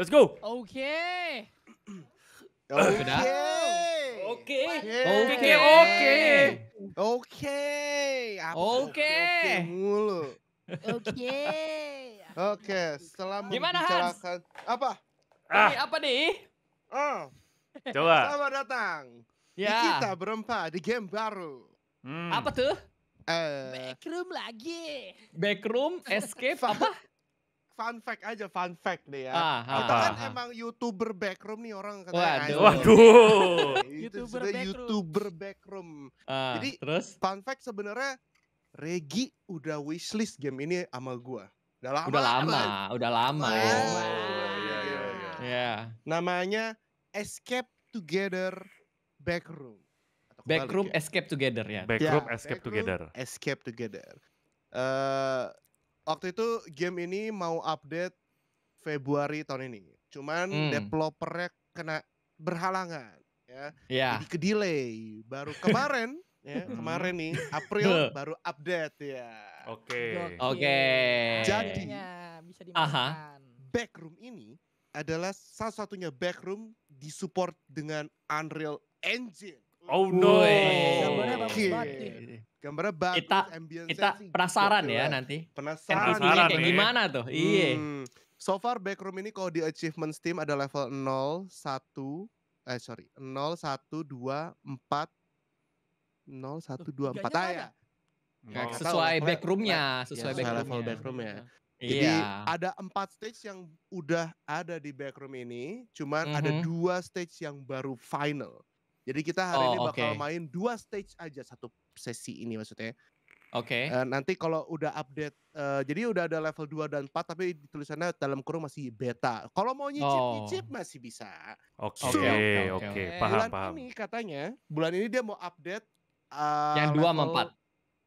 Let's go. Oke. Oke. Oke. Oke. Oke. Oke. Oke. Oke mulu. Oke. Oke, setelah membicarakan apa? Ah. Ini apa nih? Oh. Coba. Selamat datang. Ya. Di kita berempat di game baru. Hmm. Apa tuh? Uh, backroom lagi. Backroom, escape apa? fun fact aja, fun fact deh ya. Ah, Kita ah, kan ah. emang youtuber backroom nih orang katanya. Waduh. Waduh. itu YouTuber backroom. youtuber backroom. Ah, Jadi terus? fun fact sebenarnya Regi udah wishlist game ini sama gua. Udah lama. Udah kan, lama, kan? udah lama oh, ya. Wow. Iya, iya, iya. Yeah. Iya. Namanya Escape Together Backroom. backroom ya? Escape Together ya. Backroom ya, Escape backroom, Together. Escape Together. Uh, waktu itu game ini mau update Februari tahun ini. Cuman hmm. developernya kena berhalangan ya. Yeah. Jadi ke delay baru kemarin ya, hmm. kemarin nih April baru update ya. Oke. Okay. Oke. Okay. Jadi ya, bisa dimakan. Backroom ini adalah salah satunya backroom disupport dengan Unreal Engine. Oh no. Oke. Okay. Gambarnya bagus, kita, Kita penasaran ya, ya nanti. Penasaran. penasaran ya. kayak gimana tuh? Hmm. Iya. So far backroom ini kalau di achievement steam ada level 0, 1, eh sorry, 0, 1, 2, 4, 0, 1, 2, 4 ah, ya Oh. sesuai backroomnya, sesuai ya, backroomnya. level backroom ya. Iya. Jadi yeah. ada empat stage yang udah ada di backroom ini, cuman mm -hmm. ada mhm. dua stage yang baru final. Jadi kita hari oh, ini bakal main dua stage aja satu sesi ini maksudnya. Oke. Okay. Uh, eh, nanti kalau udah update, uh, jadi udah ada level 2 dan 4 tapi tulisannya dalam kurung masih beta. Kalau mau nyicip oh. nyicip masih bisa. Oke okay. oke okay, okay, okay. paham bulan paham. ini katanya bulan ini dia mau update. Uh, yang dua sama empat.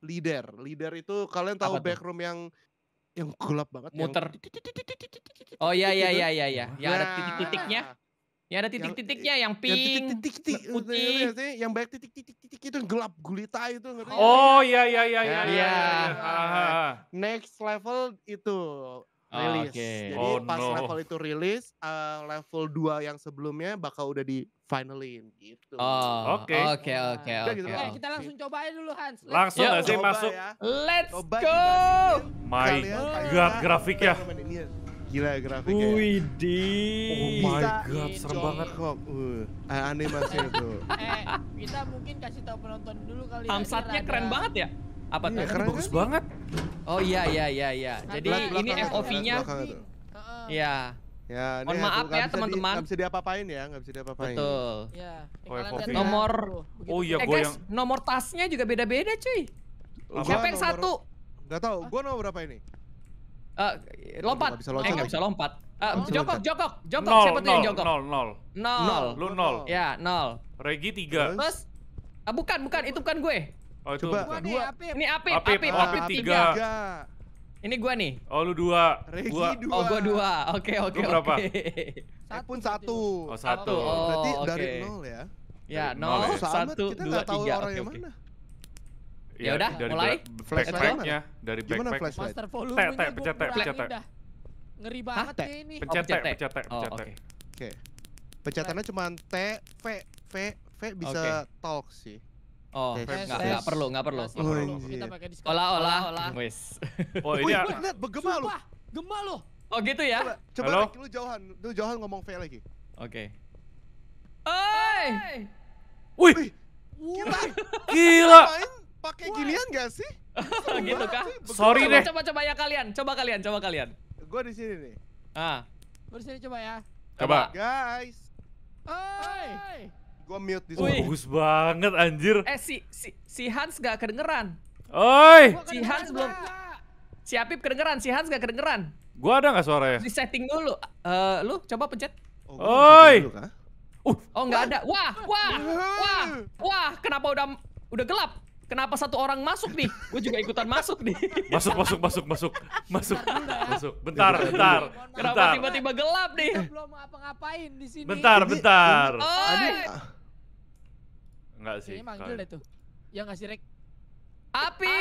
Leader, leader itu kalian tahu Apa backroom tuh? yang yang gelap banget. Muter. Yang... Oh iya iya gitu. iya iya iya. Yang ada nah. titik-titiknya. Ya ada titik-titiknya yang, pink, ya, titik, titik, titik, putih. Yang banyak titik-titik itu gelap gulita itu. Oh iya iya iya iya. ya. Next level itu rilis. Oh, okay. Jadi oh, pas no. level itu rilis, uh, level 2 yang sebelumnya bakal udah di finalin gitu. Oh, oke. Oke, oke, oke. Gitu kita langsung coba aja dulu Hans. Let's langsung aja masuk. Ya. Let's coba go. My god grafiknya gila grafiknya. Ya. Wih Oh my god, serem banget kok. Uh, animasi itu. eh, kita mungkin kasih tahu penonton dulu kali. ya. Amsatnya keren banget ya. Apa iya, tuh? Keren bagus kan? banget. Oh iya iya iya iya. Jadi ini FOV-nya. Iya. Ya, ini Mohon maaf ya teman-teman. Gak bisa diapa-apain ya, gak bisa diapa-apain. Betul. Ya, oh, nomor Oh iya, eh, gue yang... nomor tasnya juga beda-beda, cuy. Siapa yang satu? Gak tau, Gue nomor berapa ini? Eh, lompat. Bisa Eh, nggak bisa lompat. Uh, jokok, jokok jongkok, Nol, Siapa tuh yang jokok? Nol, nol. Nol. Lu nol. Ya, nol. Regi tiga. Terus? Uh, bukan, bukan. Itu bukan gue. Oh, itu Coba. Gua nih, Apip. Ini Apip, Apip, Apip, Apip, Apip tiga. Ini gue nih. Oh, lu dua. Regi gua. dua. Oh, gue dua. Oke, oke oke, berapa? Okay. pun satu. Oh, satu. Oh, Berarti okay. dari nol ya. Ya, nol, ya? Oh, satu, dua, tiga. Oke, oke. Ya, udah, dari mulai. Flashbacknya dari backpack. flashback Master volume T, T, pencet T, pencet Ngeri banget deh ya ini. Pencet T, oh, pencet pencet oh, Oke. Pencetannya cuma T, V, V, V bisa talk sih. Oh, nggak perlu, nggak perlu. Kita pakai Olah, olah, olah. Wes. Oh, ini ya. benar, bergema lu. Gema lu. Oh, gitu ya. Coba, coba lu jauhan, lu jauhan ngomong V lagi. Oke. Oi! Wih. Gila. Gila pakai ginian gak sih? gitu kah? Sorry deh. Coba coba ya kalian, coba kalian, coba kalian. Gua di sini nih. Ah. Gua di sini coba ya. Coba. Guys. Hai. Gua mute di sini. Bagus banget anjir. Eh si si si Hans gak kedengeran. Oi. Si Hans belum Si Apip kedengeran, si Hans gak kedengeran. Gua ada gak suaranya? Di setting dulu. Eh uh, lu coba pencet. Oh, Oi. Uh. Oh, enggak ada. Wah, wah, wah. Wah, kenapa udah udah gelap? Kenapa satu orang masuk nih? Gue juga ikutan masuk nih. Masuk, masuk, masuk, masuk, masuk, masuk. Bentar, bentar. Kenapa tiba-tiba gelap nih? Belum apa-ngapain di sini. Bentar, bentar. Enggak sih. Ini manggil deh tuh. Ya nggak sih, Rek? Api.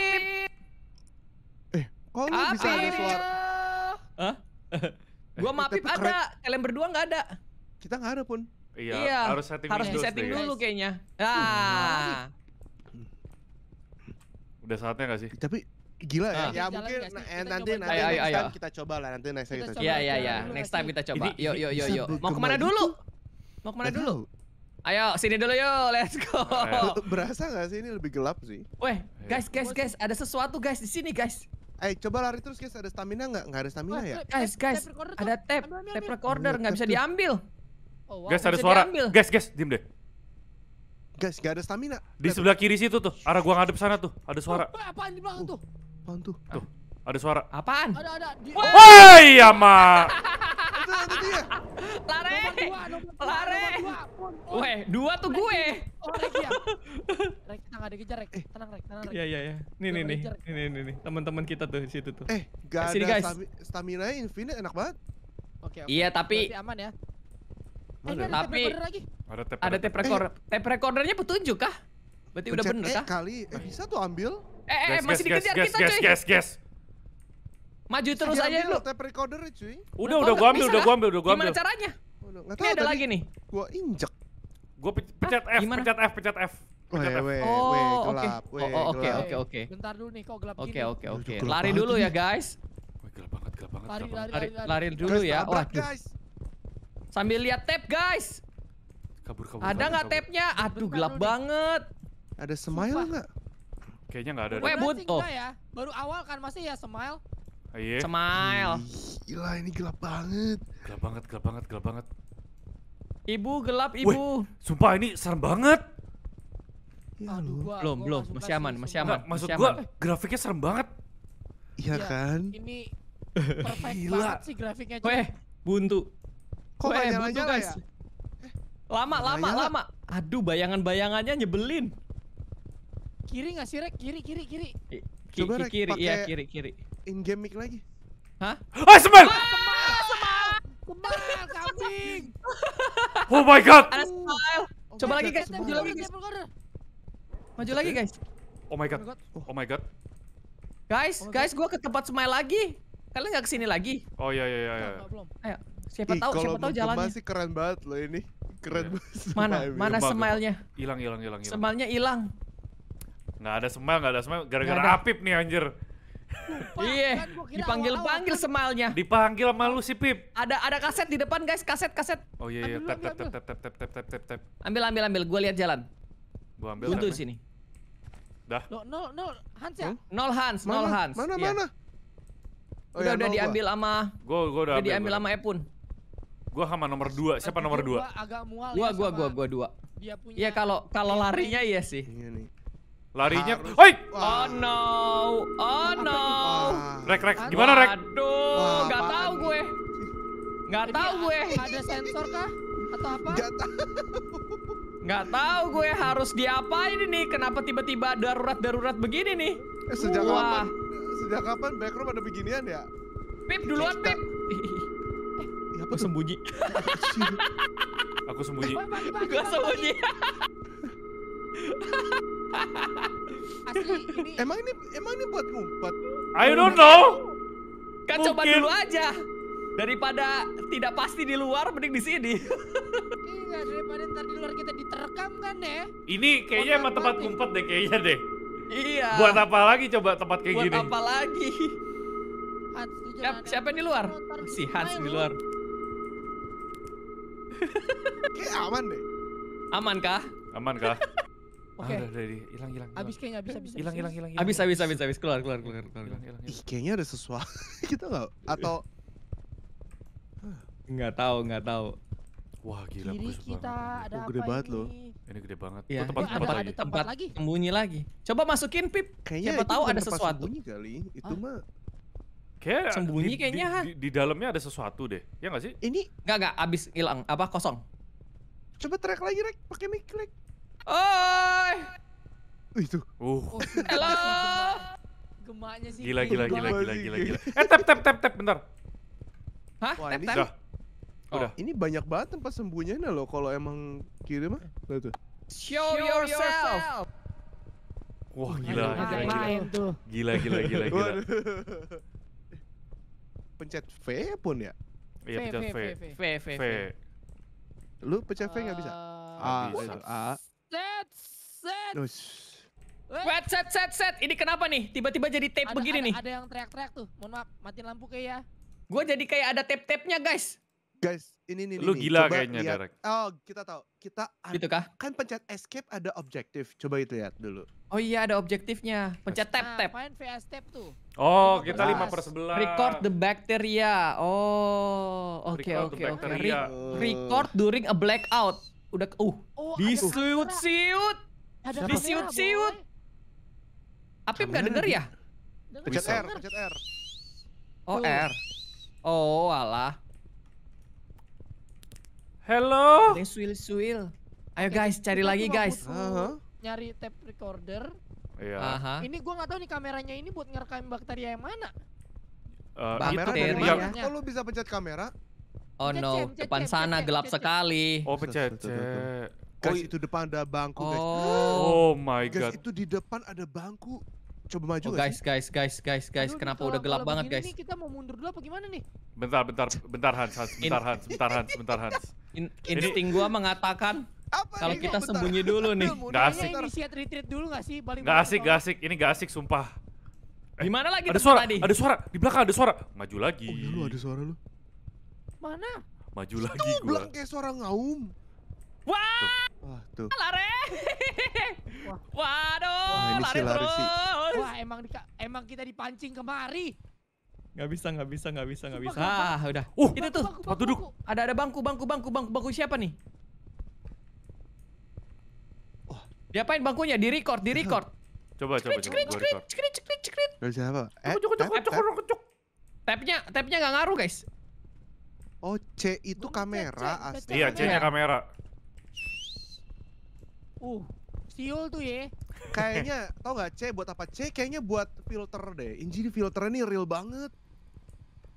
Eh, kok lu bisa ada suara? Hah? Eh, Gua sama eh, ada, kalian berdua nggak ada. Kita nggak ada pun. Iya, iya. harus setting di setting dulu kayaknya. Ah. Iya. Udah saatnya gak sih? Tapi gila ya. Ah. Ya mungkin nah, nanti nanti ayo, ayo, kita coba lah nanti next time kita, kita coba. Iya iya, iya. next time kita coba. Ini, yuk yuk yuk yuk. Mau kemana dulu? Mau kemana mana dulu? Ayo sini dulu yuk, let's go. Berasa gak sih ini lebih gelap sih? Weh, guys guys guys, ada sesuatu guys di sini guys. Eh coba lari terus guys, ada stamina nggak? Nggak ada stamina ya? Guys guys, ada tape, tape recorder nggak bisa diambil. Oh, Guys ada suara, guys guys, diem deh. Guys, gak ada stamina. Di Lihat sebelah tuh. kiri situ tuh, arah gua ngadep sana tuh, ada suara. Oh, apaan di belakang tuh? Apaan tuh? Tuh, ada suara. Apaan? Ada, ada. Di... Oh, oh iya, Ma. itu, itu dia. Lare. Lare. Weh, dua tuh gue. Oh, Rek ya. Rek, tenang ada kejar, Rek. Eh. Tenang, Rek. Tenang, Rek. Iya, iya, iya. Nih, nih, nih. Nih, nih, nih. Teman-teman kita tuh di situ tuh. Eh, gak eh, ada stamina infinite enak banget. Oke, okay, okay. Iya, tapi aman ya. Mana? Ya? Tapi ada lagi. Ada tape, ada tape recorder. Eh. Tape recordernya petunjuk kah? Berarti Pencet udah bener e kah? kali. Eh, bisa tuh ambil. Eh, eh, gas, masih dikejar kita, cuy. Guess, guess, guess. Maju terus aja lu. Tape recorder, cuy. Udah, udah gua ambil, udah gua ambil, udah gua ambil. Gimana caranya? Ini ada lagi nih. Gua injek. Gua pencet F, pencet F, pencet F. oke, oh, weh, oke, gelap, oh, oh Oke, oke, oke. Bentar dulu nih, kok gelap gini? Oke, oke, oke. Lari dulu ya, guys. Wih, gelap banget, gelap banget. Lari, lari, lari. Lari dulu ya. guys, Sambil lihat tab, guys. Kabur, kabur. Ada nggak tapnya? Aduh, gelap banget. Ada smile nggak? Kayaknya nggak ada. Weh, but Oh. Ya. Baru awal kan masih ya smile. Iya. Smile. gila ini gelap banget. Gelap banget, gelap banget, gelap banget. Ibu gelap, ibu. Weh, sumpah ini serem banget. Ya, belum, belum, masih aman, masih aman. Masuk maksud masih gua aman. grafiknya serem banget. Iya, iya kan? Ini perfect Gila. banget sih grafiknya. Weh, buntu. Kok eh, nggak nyala-nyala ya? Lama, Banyak lama, nyala. lama. Aduh, bayangan-bayangannya nyebelin. Kiri nggak sih, Rek? Kiri, kiri, kiri. Ki Coba Rek, kiri, iya kiri, kiri. In game mic lagi. Hah? Ah, semang! Ah, semang! Semang! Semang, kambing. oh my god. Ada smile! Oh Coba lagi, guys. Maju lagi, guys. Maju lagi, guys. Oh my god. Oh my god. Oh guys, oh guys, gue ke tempat smile lagi. Kalian nggak kesini lagi? Oh iya, iya, iya. Belum, iya. belum. Ayo. Siapa tahu siapa tahu jalannya. sih keren banget loh ini. Keren yeah. banget. Mana? Mana iya, smile-nya? Hilang hilang hilang hilang. Smile-nya hilang. Enggak ada smile, enggak ada smile gara-gara Apip nih anjir. Iya, kan dipanggil-panggil semalnya. Dipanggil sama lu si Pip. Ada ada kaset di depan guys, kaset kaset. Oh iya iya, tap tap tap tap tap tap tap tap tap. Ambil ambil ambil, gue lihat jalan. gue ambil. Buntu di sini. Dah. no no no, Hans ya? Nol Hans, nol Hans. Mana iya. mana? Oh, ya, udah udah diambil sama gue gue udah, udah diambil sama Epun. Gua sama nomor 2. Siapa nomor 2? Gua agak mual. Gua ya gua gua gua 2. Dia punya Iya kalau kalau larinya iya sih. Iya nih. Larinya, oi! Oh no, oh no. Rek, rek, gimana rek? Aduh, nggak tahu gue. Nggak tahu gue. Ada sensor kah? Atau apa? Nggak tahu. Enggak tahu gue harus diapain ini? nih Kenapa tiba-tiba darurat-darurat begini nih? Eh, sejak kapan? Sejak kapan backroom ada beginian ya? Pip duluan, Pip. Aku sembunyi. Aku sembunyi. Gua sembunyi. Emang ini emang ini buat ngumpet? I don't know. Kan Mungkin. coba dulu aja. Daripada tidak pasti di luar, mending di sini. iya, daripada ntar di luar kita diterkam kan ya. Ini kayaknya emang tempat ngumpet deh kayaknya deh. Iya. Buat apa lagi coba tempat kayak buat gini? Buat apa lagi? Hans, siapa, siapa yang di luar? Si Hans di luar. Kayak aman deh. Aman kah? Aman kah? Oke. Okay. Ah, udah, jadi hilang, hilang. Abis kayaknya abis, abis. Hilang, hilang, hilang. Abis, abis, abis, abis. Keluar, keluar, keluar, keluar. Ilang, ilang, Ih, kayaknya ada sesuatu Kita nggak? Atau nggak tahu, nggak tahu. Wah gila Kiri kita banget. ada oh, gede apa banget ini? loh. Ini gede banget. Ya, oh, tempat, tempat, ada, lagi. Ada tempat, tempat lagi. Sembunyi lagi. Coba masukin pip. Kayaknya Siapa tahu ada sesuatu. Sembunyi kali. Itu ah. mah Kayak sembunyi di, kayaknya. Di, di, di dalamnya ada sesuatu deh. Ya nggak sih? Ini nggak nggak abis hilang apa kosong. Coba track lagi rek pakai mic rek. Oi. Itu. Uh. Oh, Hello. Gemaknya sih. Gila gila gila gila gila gila. Eh tap tap tap tap bentar. Hah? Wah, tap ini, tap. Oh. Udah. Ini banyak banget tempat sembunyinya loh kalau emang kiri mah. Lihat tuh. Show yourself. Wah gila, gila, gila, gila, gila, gila pencet V pun ya? Iya pencet V. V V V. Lu pencet V nggak bisa? Uh, A ah, bisa. A. Set set. Wait, set, set, set. Ini kenapa nih? Tiba-tiba jadi tape begini nih. Ada yang teriak-teriak tuh. Mohon maaf, matiin lampu kayak ya. Gue jadi kayak ada tape-tapenya guys. Guys, ini nih. Lu nih, gila Coba kayaknya, Derek. Oh, kita tahu. Kita gitu kah? kan pencet escape ada objektif. Coba itu lihat dulu. Oh iya, ada objektifnya. Pencet nah, tap tap. Nah, main VS tap tuh. Oh, kita lima per sebelah. Record the bacteria. Oh, oke oke oke. record during a blackout. Udah uh. Oh, Disiut-siut. Disiut-siut. yang nggak denger ya? Pencet R, pencet R. Oh, R. Oh, alah. Hello. Ada suil suil. Ayo eh, guys, cari lagi guys. Uh Nyari tape recorder. Iya. Ini gua nggak tahu nih kameranya ini buat ngerekam bakteria yang mana. Uh, kamera dari mana? Kok lu bisa pencet kamera? Oh no, depan sana gelap sekali. Oh pencet. Oh, guys, itu depan ada bangku, guys. oh, oh my god. Guys, itu di depan ada bangku coba maju oh, guys, guys, guys, guys, guys, Aduh, kenapa udah gelap banget guys? Nih kita mau mundur dulu apa gimana nih? Bentar, bentar, bentar Hans, Hans, bentar Hans, bentar Hans, bentar Hans. In, insting gua mengatakan kalau kita bentar. sembunyi dulu nih. Gak asik. gak asik, gak asik. Ini gak asik, sumpah. Eh, Gimana lagi ada suara, tadi? Ada suara, di belakang ada suara. Maju lagi. Oh iya lu ada suara lu. Mana? Maju lagi gua. Itu kayak suara ngaum. Wah! Wah, tuh. Lare. Waduh, Wah, lari, lari Wah, emang emang kita dipancing kemari. Gak bisa, gak bisa, gak bisa, gak bisa. Ah, udah. Uh, itu tuh. Bangku, bangku, duduk. Ada ada bangku, bangku, bangku, bangku, bangku siapa nih? Oh. Diapain bangkunya? Di record, di record. Coba, coba, coba. Cekrit, cekrit, cekrit, cekrit, cekrit. Dari siapa? Eh, cukuk, cukuk, cukuk, Tapnya, tapnya gak ngaruh, guys. Oh, C itu kamera. Iya, C-nya kamera. Uh, Siul tuh ya. Kayaknya tau gak C buat apa? C kayaknya buat filter deh. Injini filternya nih real banget.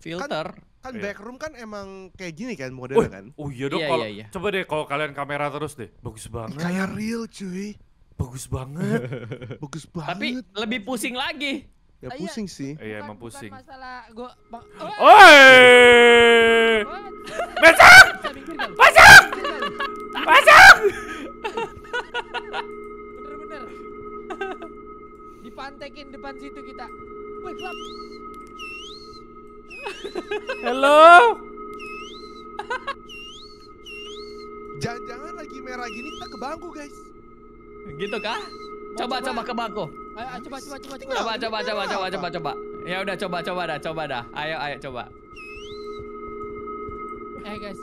Filter. Kan, kan yeah. backroom kan emang kayak gini kan modelnya oh, kan. Oh iya dong. Iya, kalo, iya, yeah. Coba deh kalau kalian kamera terus deh, bagus banget. Kayak real cuy. Bagus banget. bagus banget. Tapi lebih pusing lagi. Ya pusing sih. Iya emang pusing. Bukan masalah gua Oi! Masuk! Masuk! Masuk! Bener-bener. Dipantekin depan situ kita. Woi, gelap. Halo. Jangan-jangan lagi merah gini kita ke bangku, guys. Gitu kah? Coba coba, coba ke bangku. Ayo, ayo coba coba coba coba. Coba coba coba coba coba coba. Ya udah coba coba dah, coba dah. Ayo ayo coba. Eh guys,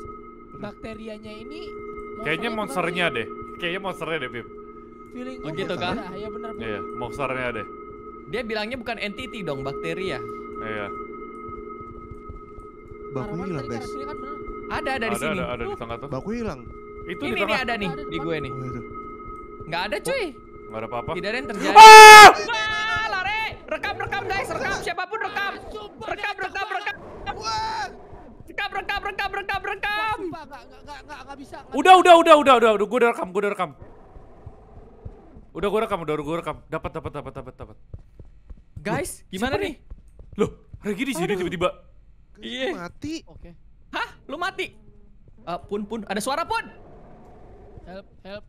bakterianya ini Monster Kayaknya monsternya deh kayaknya monsternya deh, Bib. Feeling oh, gitu kan? Iya, iya benar, Bib. Iya, monsternya deh. Dia bilangnya bukan entity dong, bakteri ya. Iya. Baku hilang, Bes. Kan, ada, ada, di sini. Ada, ada, di tengah tuh. Baku hilang. Itu ini, di tengah. Ini ada nih, di, di gue nih. Oh, iya, Nggak ada, cuy. Gak ada apa-apa. Tidak ada yang terjadi. Ah! ah! lari! Rekam, rekam, guys. Rekam. Siapapun rekam. Rekam, rekam, rekam. Rekam, rekam, rekam, rekam bisa. Udah, udah, udah, udah, udah, udah, gue udah rekam, gue udah rekam. Udah gue rekam, udah gue rekam. Dapat, dapat, dapat, dapat, dapat. Guys, Loh, gimana nih? Loh, Regi di sini tiba-tiba. Iya. Mati. Oke. Okay. Hah? Lu mati? Uh, pun pun ada suara pun. Help, help.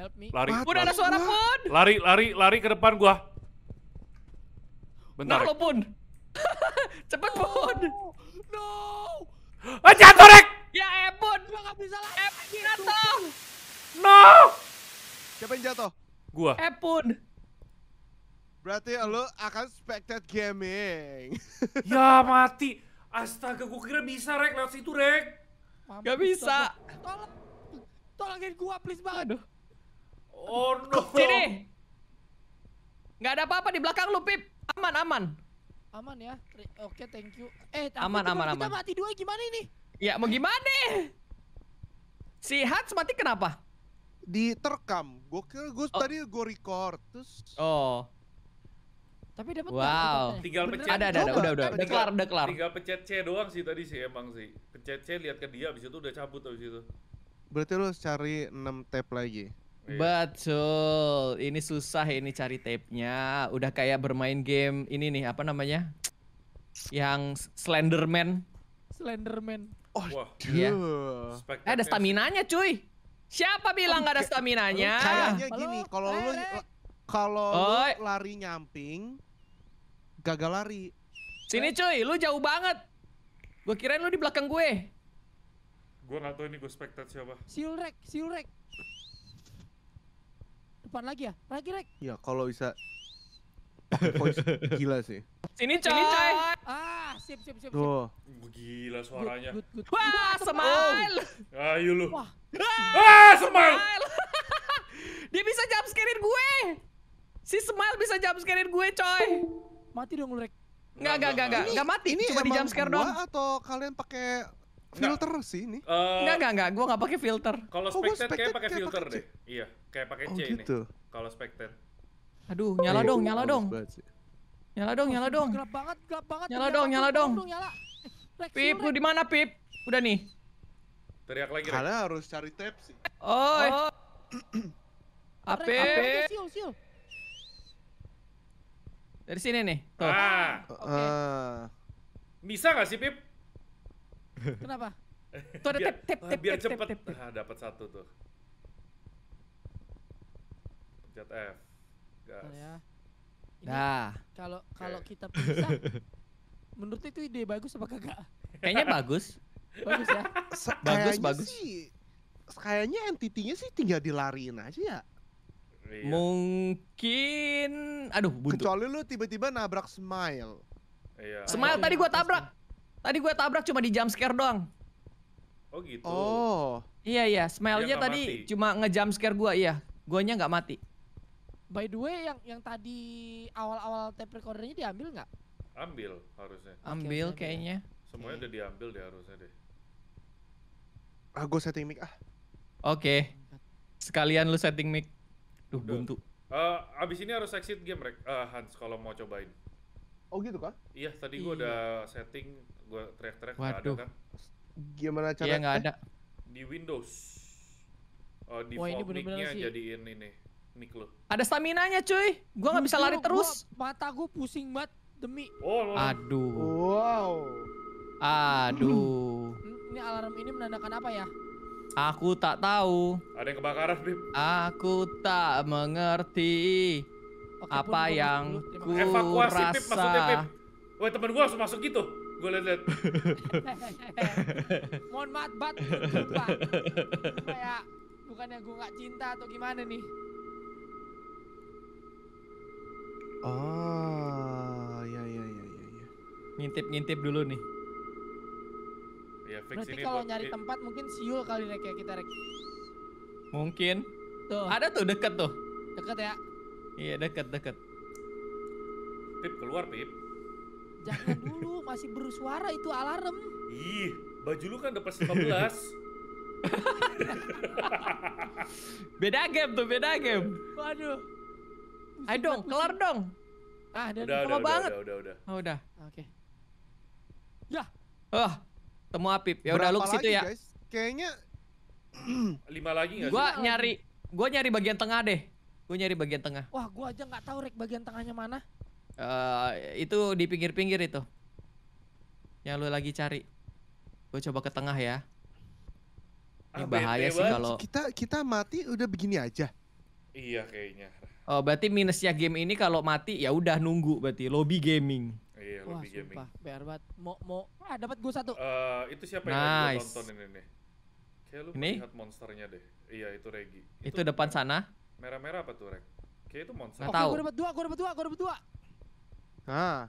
Help me. Lari. Pun ada suara pun. Lari, lari, lari ke depan gua. Bentar. Nah, lo pun. Cepet pun. No. Ah, jatuh, Rek. Ya Ebon. Gua gak bisa lagi. Ebon jatuh. No. Siapa yang jatuh? Gua. Ebon. Berarti lo akan spectate gaming. ya mati. Astaga, gua kira bisa Rek lewat situ Rek. Mampu, gak bisa. Tolong. Tolongin gua please banget. Aduh. Oh no. Sini. Gak ada apa-apa di belakang lu, Pip. Aman, aman. Aman ya. Oke, okay, thank you. Eh, aman, aman, aman. Kita aman. mati dua gimana ini? Ya mau gimana? Si Hans mati kenapa? Diterkam. Gue kira gue oh. tadi gue record terus. Oh. Tapi dapat Wow. Kan? Tinggal pencet. Ada ada ada udah udah. Udah kelar udah kelar. Tinggal pencet C doang sih tadi sih emang sih. Pencet C lihat ke dia abis itu udah cabut abis itu. Berarti lu cari 6 tap lagi. Iya. Betul, ini susah ini cari tape-nya. Udah kayak bermain game ini nih, apa namanya? Yang Slenderman. Slenderman. Oh, Wah. Iya. Eh, ada nya, cuy. Siapa bilang nggak oh, ada staminanya? Kayaknya gini, kalau lu kalau lu lari nyamping gagal lari. Sini cuy, lu jauh banget. Gue kirain lu di belakang gue. Gue nggak tahu ini gue spektat siapa. Silrek, silrek. Depan lagi ya? Lagi rek. Ya, kalau bisa voice gila sih. Sini coy. Sini coy. Ah, sip sip sip. Tuh. Gila suaranya. Good, good, Wah, smile. Oh. Ah, Ayo iya lu. Wah. Ah, smile. Dia bisa jump scare gue. Si smile bisa jump scare gue, coy. Mati dong lu, Rek. Enggak, enggak, enggak, enggak. Enggak mati, ini cuma di jump scare doang. atau kalian pakai filter nggak. sih ini? Uh, eh, enggak, enggak, Gua enggak pakai filter. Kalau spectator kayak pakai filter deh. Iya, kayak pakai C oh, gitu. ini. Kalau spectator. Aduh, nyala oh, dong, nyala dong. Nyala dong, nyala dong. Gelap banget, gelap banget. Nyala dong, nyala dong. Eh, Pip, lu di mana, Pip? Udah nih. Teriak lagi. Karena harus cari tab sih. Oi. Oh. Ape. Siul, siul. Dari sini nih. Tuh. Ah. Okay. Ah. Bisa gak sih, Pip? Kenapa? Tuh ada tap, tap, tap, biar cepet. Ah, dapat satu tuh. Pencet F ya. nah, kalau kalau okay. kita bisa menurut itu ide bagus apa kagak? Kayaknya bagus. bagus ya. Se bagus bagus. Sih, kayaknya entitinya sih tinggal dilariin aja ya. Iya. Mungkin aduh buntu. Kecuali lu tiba-tiba nabrak Smile. Iya. Smile tadi gua tabrak. Tadi gua tabrak cuma di jump scare doang. Oh gitu. Oh. Iya iya, smile-nya tadi mati. cuma ngejam scare gua, iya. Guanya nggak mati. By the way, yang yang tadi awal-awal tape recordernya diambil nggak? Ambil harusnya. Ambil okay, kayaknya. Semuanya okay. udah diambil deh harusnya deh. Ah, gue setting mic ah. Oke. Okay. Sekalian lu setting mic. Duh, udah. buntu. Uh, abis ini harus exit game, Rek. Uh, Hans, kalau mau cobain. Oh gitu kah? Iya, tadi gue udah iya. setting, gue track-track, nggak ada kan. Gimana cara? Iya nggak ada. Di Windows. Uh, eh, default Wah, ini bener -bener sih. jadiin ini mic lu? Ada staminanya cuy. Gua nggak bisa lari terus. mata gua pusing banget demi. Oh, Aduh. Wow. Aduh. Ini alarm ini menandakan apa ya? Aku tak tahu. Ada yang kebakaran, sih. Aku tak mengerti apa yang ku Evakuasi, rasa. Pip, maksudnya, Woi, temen gua langsung masuk gitu. Gue lihat-lihat. Mohon maaf, Bat. Kayak bukannya gue gak cinta atau gimana nih. Oh, ya ya ya ya ya. Ngintip-ngintip dulu nih. Ya, fix Berarti ini kalau nyari tempat mungkin siul kali rek ya kita rek. Mungkin. Tuh. Ada tuh deket tuh. Deket ya? Iya deket deket. Pip keluar Pip. Jangan dulu masih bersuara itu alarm. Ih, baju lu kan udah pas 15. beda game tuh, beda game. Waduh. Ayo dong, kelar dong. Ah, dia udah, udah, udah, banget. Udah, udah, udah. Oh, udah. Oke. Okay. Ya. Wah, temu Apip. Ya udah lu ke situ ya. Kayaknya lima lagi nggak sih? Gua nyari gua nyari bagian tengah deh. Gua nyari bagian tengah. Wah, gua aja nggak tahu rek bagian tengahnya mana. Eh, uh, itu di pinggir-pinggir itu. Yang lu lagi cari. Gua coba ke tengah ya. Ini ah, bahaya sih kalau kita kita mati udah begini aja. Iya kayaknya. Oh, berarti minusnya game ini kalau mati ya udah nunggu berarti lobby gaming. Iya, lobby sumpah, gaming. Biar banget. Mau mau ah dapat gua satu. Uh, itu siapa nice. yang nonton ini nih? Kayak lu ini? lihat monsternya deh. Iya, itu Regi. Itu, itu depan merah. sana. Merah-merah apa tuh, Reg? Kayak itu monster. Nggak oh, tahu. Gua dapat dua, gua dapat dua, gua dapat dua. Ah.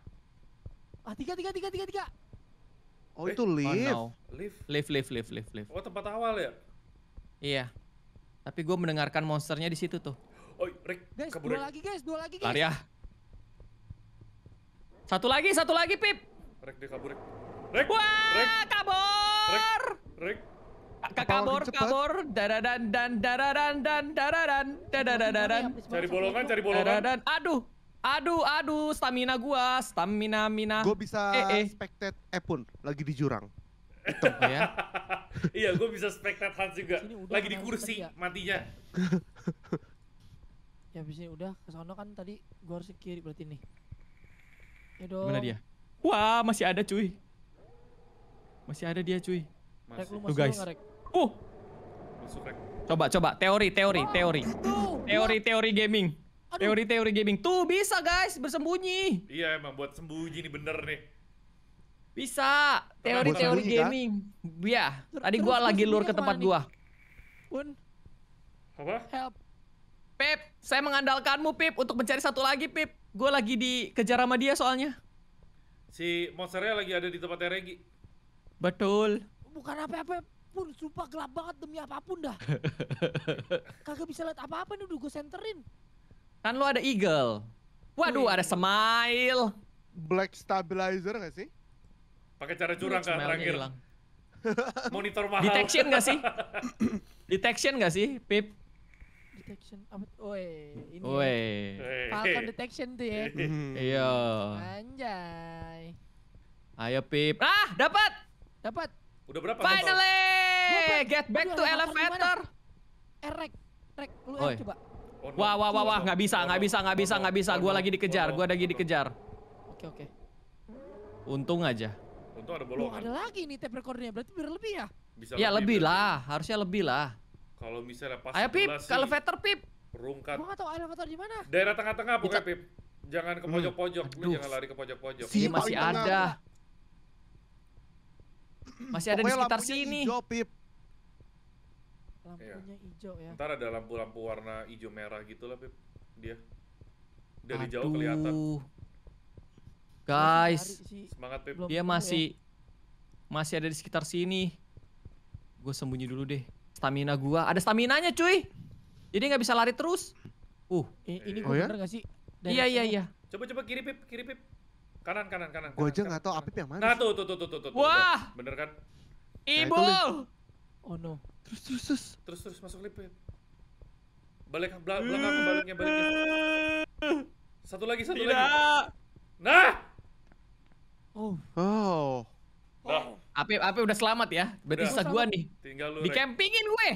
Ah, tiga, tiga, tiga, tiga, tiga. Oh, eh? itu oh, lift. Oh, no. Lift. Lift, lift, lift, lift, lift. Oh, tempat awal ya? Iya. Tapi gua mendengarkan monsternya di situ tuh. Oi, Rick, guys, kabur. Dua lagi guys, dua lagi guys. Lari ah. Satu lagi, satu lagi, Pip. Rick, dia kabur, Rick. Wah, Rick. kabur. Rick, Rick. Kakak kabur, kabur, daradan dan daradan dan daradan Cari bolongan, cari bolongan. Aduh, aduh, aduh, stamina gua, stamina mina. Gua bisa eh, eh. spectate Epun lagi di jurang. Ya. iya, gua bisa spectate Hans juga. Lagi di kursi ya. matinya. ya habis udah ke sono kan tadi gua harus ke kiri berarti nih ya dong mana dia wah masih ada cuy masih ada dia cuy lu oh, masuk guys rek? uh masuk rek coba coba teori teori oh, teori gitu. teori teori gaming teori teori gaming tuh bisa guys bersembunyi iya emang buat sembunyi nih bener nih bisa teori-teori kan? gaming. Kan? Ya, tadi gua lagi lur ke tempat gua. Pun. Apa? Help. Pep. Saya mengandalkanmu, Pip, untuk mencari satu lagi, Pip. Gue lagi dikejar sama dia soalnya. Si monsternya lagi ada di tempatnya Regi. Betul. Bukan apa-apa pun, sumpah gelap banget demi apapun dah. Kagak bisa lihat apa-apa nih, udah gue senterin. Kan lo ada Eagle. Waduh, ada Smile. Black Stabilizer gak sih? Pakai cara curang kan terakhir. Monitor mahal. Detection gak sih? Detection gak sih, Pip? detection apa oi ini ya. oi falcon detection tuh ya hmm. iya anjay ayo pip ah dapat dapat udah berapa finally dapet. get back Aduh, to elevator erek eh, rek lu Oi. coba oh, Wah, wah, wah, wah, nggak bisa, nggak bisa, nggak bisa, nggak bisa. Oh, gua lagi dikejar, oh, gua lagi dikejar. Oke, oke. Untung aja. Untung ada bolongan. Oh, ada lagi nih tape recordernya, berarti berlebih ya? Bisa ya lebih, lebih lah, harusnya lebih lah. Kalau misalnya pas Ayo Pip, elevator Pip. Perungkat. Gua enggak tahu elevator di mana. Daerah tengah-tengah pokoknya Pip. Jangan ke hmm. pojok-pojok, hmm. lu jangan lari ke pojok-pojok. Iya, si, masih ada. Masih ada pokoknya di sekitar sini. Hijau, Pip. Iya. Lampunya hijau ya. Ntar ada lampu-lampu warna hijau merah gitu lah, Pip. Dia. Dari Aduh. jauh kelihatan. Guys, semangat Pip. Dia ya. masih masih ada di sekitar sini. Gue sembunyi dulu deh stamina gua. Ada staminanya cuy. Jadi nggak bisa lari terus. Uh, ini, gua oh, ya? bener gak sih? Dan iya iya iya. Coba coba kiri pip, kiri pip. Kanan kanan kanan. Gua aja nggak tahu Apip yang mana. Nah tuh tuh tuh tuh tuh. Wah. Bener kan? Ibu. Nah, oh no. Terus terus terus. Terus terus masuk lip. Balik belakang baliknya baliknya. Satu lagi satu Tidak. lagi. Nah. Oh. Oh. Nah. apip apip udah selamat ya. Berarti sisa gua nih tinggal lu. Dikampingin gue.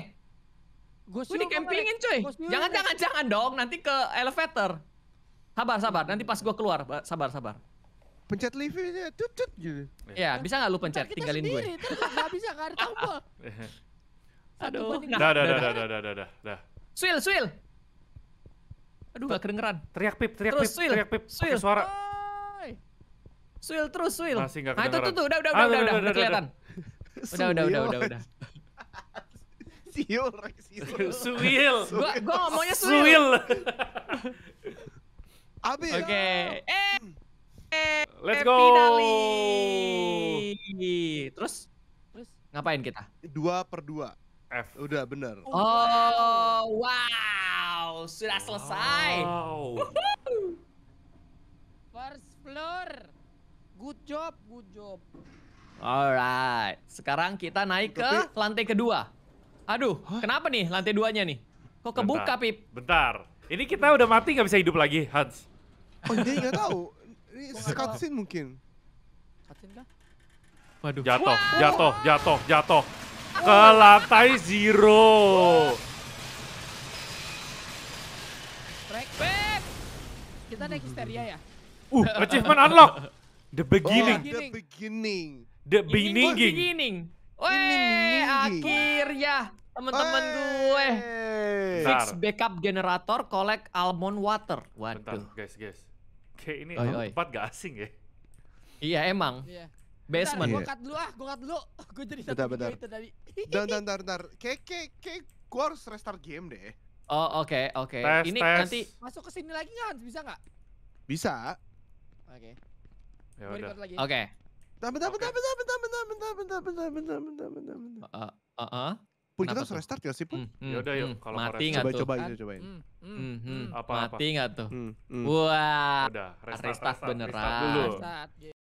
Gue campingin cuy. Jangan jangan jangan dong, nanti ke elevator. Sabar sabar, nanti pas gue keluar, sabar sabar. Pencet liftnya, tut tut gitu. Ya, bisa nggak lu pencet, tinggalin gue. Tidak bisa, nggak ada tombol. Aduh. Dah, dah, dah, dah, dah, dah, dah. Swil, swil. Aduh, gak kedengeran. Teriak pip, teriak pip, teriak pip. Swil. suara. Swil terus, swil. Masih gak kedengeran. Nah, itu tuh, ah, udah, udah, udah, udah, udah, kelihatan. udah, udah, udah, udah, udah, Siul, Rex Siul. Suil. Gua gua ngomongnya Suil. Abi. Oke. Eh. eh. Let's go. Terus terus ngapain kita? Dua per dua. F. Udah bener. Oh, wow. Sudah selesai. Wow. First floor. Good job, good job. Alright. Sekarang kita naik ke lantai kedua. Aduh, Hah? kenapa nih lantai duanya nih? Kok kebuka, bentar, Pip? Bentar. Ini kita udah mati nggak bisa hidup lagi, Hans. Oh, dia nggak tahu. Ini cutscene mungkin. Cutscene kah? Waduh. Jatuh, wow. jatuh, jatuh, jatuh. Ke lantai zero. Break, back. Kita naik histeria ya? Uh, achievement unlock. The beginning. Oh, the beginning. The beginning. The beginning. Wih, akhirnya teman-teman gue. Bentar. Fix backup generator, collect almond water. Waduh. Bentar, guys, guys. Kayak ini oi, oi. tempat gak asing ya? Iya, emang. Iya. Basement. Bentar, iya. gue cut dulu ah, gue cut dulu. gua jadi bentar, bentar. itu tadi. Bentar, bentar, bentar. Kayak, kayak, kayak gue harus restart game deh. Oh, oke, okay, oke. Okay. ini tes. nanti masuk ke sini lagi nggak? Bisa nggak? Bisa. Oke. Ya okay. Oke. Okay. Bentar, bentar, bentar, bentar, bentar, bentar, bentar, bentar, bentar, bentar, bentar, bentar, bentar. Pun kita harus restart ya sih pun. Yaudah yuk, kalau mati nggak tuh? Coba coba coba, apa, mati nggak tuh? Wah, Udah, restart, restart, restart beneran. Restart Restart,